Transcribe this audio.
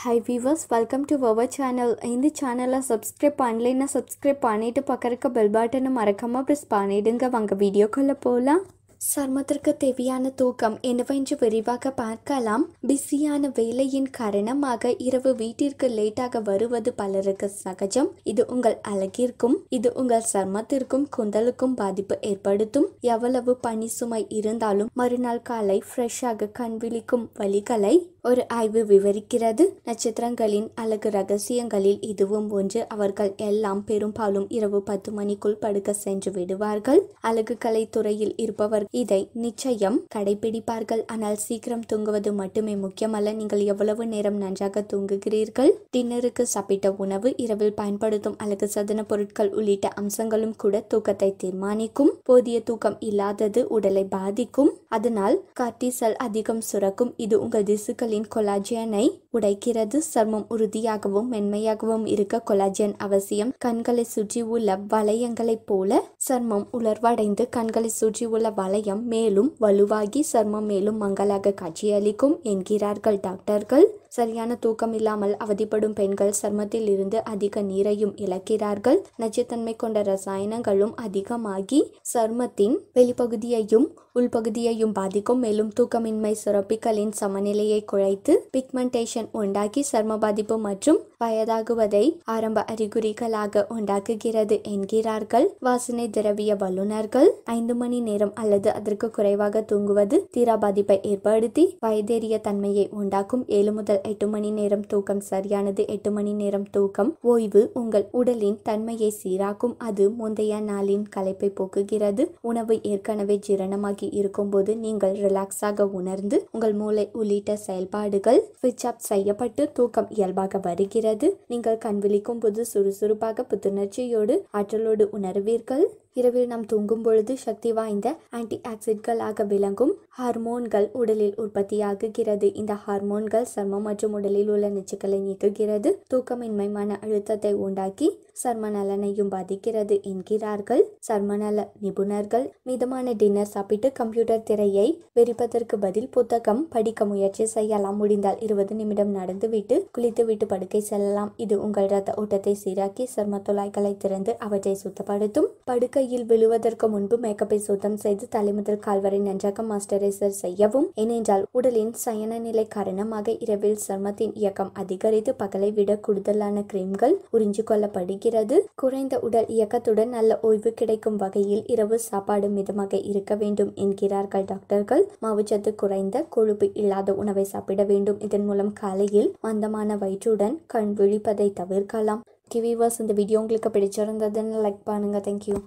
high viewers welcome to our channel இந்த சேனலை subscribe பண்ணலைன்னா சப்ஸ்கிரைப் பண்ணிவிட்டு பக்கம் இருக்க பெல் பட்டனை மறக்காமல் ப்ரெஸ் பண்ணிவிடுங்க வாங்க வீடியோக்குள்ளே போகலாம் சர்மத்திற்கு தேவையான தூக்கம் என்னவென்று விரிவாக பார்க்கலாம் பிஸியான வேலையின் காரணமாக இரவு வீட்டிற்கு லேட்டாக வருவது பலருக்கு சகஜம் இது உங்கள் அழகிற்கும் இது உங்கள் சர்மத்திற்கும் குந்தலுக்கும் பாதிப்பு ஏற்படுத்தும் எவ்வளவு பணி சுமை இருந்தாலும் மறுநாள் காலை ஃப்ரெஷ்ஷாக கண்விழிக்கும் வழிகளை ஒரு ஆய்வு விவரிக்கிறது நட்சத்திரங்களின் அழகு ரகசியங்களில் இதுவும் ஒன்று அவர்கள் எல்லாம் பெரும்பாலும் இரவு பத்து மணிக்குள் படுக்க சென்று விடுவார்கள் அழகு கலை துறையில் இருப்பவர்கள் இதை நிச்சயம் கடைபிடிப்பார்கள் ஆனால் சீக்கிரம் தூங்குவது மட்டுமே முக்கியமல்ல நீங்கள் எவ்வளவு நேரம் நன்றாக தூங்குகிறீர்கள் டின்னருக்கு சாப்பிட்ட உணவு இரவில் பயன்படுத்தும் அழகு சதன பொருட்கள் உள்ளிட்ட அம்சங்களும் கூட தூக்கத்தை தீர்மானிக்கும் போதிய தூக்கம் இல்லாதது உடலை பாதிக்கும் அதனால் கார்டிசல் அதிகம் சுரக்கும் இது உங்கள் திசுக்களின் கொலாஜியனை உடைக்கிறது சர்மம் உறுதியாகவும் மென்மையாகவும் இருக்க கொலாஜன் அவசியம் கண்களை சுற்றி உள்ள வளையங்களைப் போல சர்மம் உலர்வடைந்து கண்களை சுற்றி உள்ள வளையம் மேலும் வலுவாகி சர்மம் மேலும் மங்களாக காட்சியளிக்கும் என்கிறார்கள் டாக்டர்கள் சரியான தூக்கம் இல்லாமல் அவதிப்படும் பெண்கள் சர்மத்தில் இருந்து அதிக நீரையும் இழக்கிறார்கள் நச்சுத்தன்மை கொண்ட ரசாயனங்களும் அதிகமாகி சர்மத்தின் வெளிப்பகுதியையும் உள்பகுதியையும் பாதிக்கும் மேலும் தூக்கமின்மை சுரப்பிகளின் சமநிலையை குறைத்து பிக்மெண்டேஷன் உண்டாக்கி சர்ம பாதிப்பு மற்றும் வயதாகுவதை ஆரம்ப அறிகுறிகளாக உண்டாக்குகிறது என்கிறார்கள் வாசனை திரவிய வல்லுநர்கள் ஐந்து மணி நேரம் அல்லது அதற்கு குறைவாக தூங்குவது தீரா பாதிப்பை ஏற்படுத்தி வயதேறிய தன்மையை உண்டாக்கும் ஏழு முதல் எட்டு மணி நேரம் தூக்கம் சரியானது எட்டு மணி நேரம் தூக்கம் ஓய்வு உங்கள் உடலின் தன்மையை சீராக்கும் அது முந்தைய நாளின் களைப்பை போக்குகிறது உணவு ஏற்கனவே ஜீரணமாகி இருக்கும்போது நீங்கள் ரிலாக்ஸாக உணர்ந்து உங்கள் மூளை உள்ளிட்ட செயல்பாடுகள் ஸ்விட்ச் ஆஃப் செய்யப்பட்டு தூக்கம் இயல்பாக வருகிறது அமைகிறது நீங்கள் கண் விழிக்கும் போது சுறுசுறுப்பாக புத்துணர்ச்சியோடு ஆற்றலோடு உணர்வீர்கள் இரவில் நாம் தூங்கும் பொழுது சக்தி வாய்ந்த ஆன்டி ஆக்சிட்களாக விளங்கும் ஹார்மோன்கள் உடலில் உற்பத்தியாகுகிறது இந்த ஹார்மோன்கள் சர்மம் மற்றும் உடலில் உள்ள நச்சுக்களை நீக்குகிறது தூக்கமின்மை மன அழுத்தத்தை உண்டாக்கி சர்ம நலனையும் பாதிக்கிறது என்கிறார்கள் சர்மநல நிபுணர்கள் மிதமான டின்னர் சாப்பிட்டு கம்ப்யூட்டர் திரையை வெறிப்பதற்கு பதில் புத்தகம் படிக்க முயற்சி செய்யலாம் முடிந்தால் இருபது நிமிடம் நடந்துவிட்டு குளித்துவிட்டு படுக்கை செல்லலாம் இது உங்கள் ரத்த ஓட்டத்தை சீராக்கி சர்ம துளாய்களை திறந்து அவற்றை சுத்தப்படுத்தும் படுக்கை கீழடியில் விழுவதற்கு முன்பு மேக்கப்பை சுத்தம் செய்து தலைமுதல் கால்வரை நன்றாக மாஸ்டரைசர் செய்யவும் ஏனென்றால் உடலின் சயன நிலை காரணமாக இரவில் சர்மத்தின் இயக்கம் அதிகரித்து பகலை விட கூடுதலான கிரீம்கள் உறிஞ்சு கொள்ளப்படுகிறது குறைந்த உடல் இயக்கத்துடன் நல்ல ஓய்வு கிடைக்கும் வகையில் இரவு சாப்பாடு மிதமாக இருக்க வேண்டும் என்கிறார்கள் டாக்டர்கள் மாவுச்சத்து குறைந்த கொழுப்பு இல்லாத உணவை சாப்பிட வேண்டும் இதன் மூலம் காலையில் மந்தமான வயிற்றுடன் கண் விழிப்பதை தவிர்க்கலாம் கிவிவர்ஸ் இந்த வீடியோ உங்களுக்கு பிடிச்சிருந்ததுன்னு லைக் பண்ணுங்க தேங்க்யூ